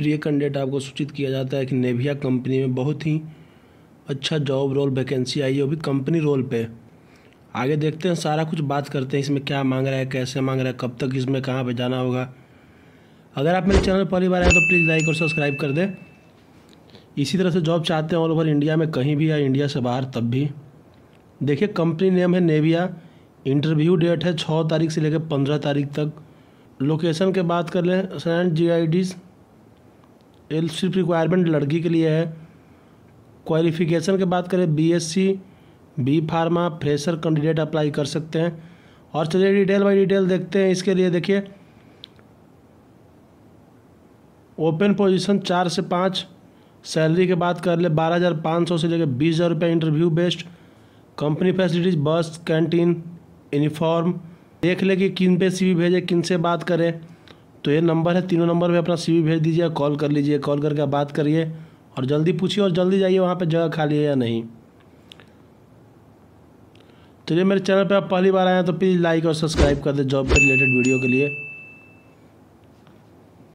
प्रिय कैंडिडेट आपको सूचित किया जाता है कि नेविया कंपनी में बहुत ही अच्छा जॉब रोल वैकेंसी आई है वो भी कंपनी रोल पे आगे देखते हैं सारा कुछ बात करते हैं इसमें क्या मांग रहा है कैसे मांग रहा है कब तक इसमें कहाँ पर जाना होगा अगर आप मेरे चैनल पहली बार आए तो प्लीज़ लाइक और सब्सक्राइब कर दें इसी तरह से जॉब चाहते हैं ऑल ओवर इंडिया में कहीं भी या इंडिया से बाहर तब भी देखिए कंपनी नेम है नेविया इंटरव्यू डेट है छः तारीख से लेकर पंद्रह तारीख तक लोकेशन के बात कर लें सैन जी आई एल सिर्फ रिक्वायरमेंट लड़की के लिए है क्वालिफिकेशन के बात करें B S C B pharma fresher candidate apply कर सकते हैं और चलिए डिटेल बाई डिटेल देखते हैं इसके लिए देखिए ओपन पोजीशन चार से पाँच सैलरी की बात कर ले बारह हज़ार पाँच सौ से लेकर बीस हज़ार रुपये interview based company facilities bus canteen uniform देख ले कि किन पे सी भेजे किन से बात करें तो ये नंबर है तीनों नंबर पे अपना सी भेज दीजिए कॉल कर लीजिए कॉल करके बात करिए और जल्दी पूछिए और जल्दी जाइए वहाँ पे जगह खाली है या नहीं तो ये मेरे चैनल पे आप पहली बार आए हैं तो प्लीज़ लाइक और सब्सक्राइब कर दें जॉब के रिलेटेड वीडियो के लिए